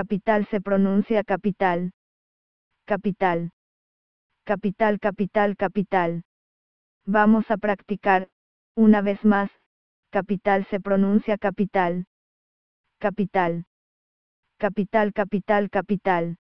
Capital se pronuncia capital. Capital. Capital, capital, capital. Vamos a practicar, una vez más, capital se pronuncia capital. Capital. Capital, capital, capital.